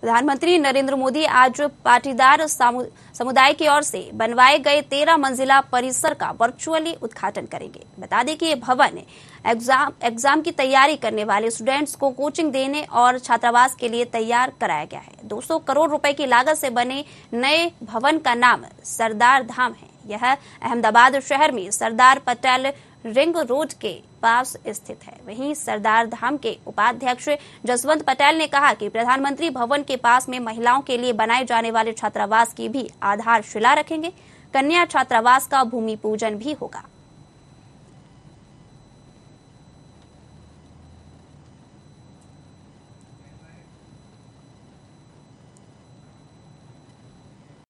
प्रधानमंत्री नरेंद्र मोदी आज पाटीदार समुदाय की ओर से बनवाए गए तेरह मंजिला परिसर का वर्चुअली उद्घाटन करेंगे बता दें कि ये भवन एग्जाम एग्जाम की तैयारी करने वाले स्टूडेंट्स को कोचिंग देने और छात्रावास के लिए तैयार कराया गया है 200 करोड़ रुपए की लागत से बने नए भवन का नाम सरदार धाम है यह अहमदाबाद शहर में सरदार पटेल रिंग रोड के पास स्थित है वहीं सरदार धाम के उपाध्यक्ष जसवंत पटेल ने कहा कि प्रधानमंत्री भवन के पास में महिलाओं के लिए बनाए जाने वाले छात्रावास की भी आधारशिला रखेंगे कन्या छात्रावास का भूमि पूजन भी होगा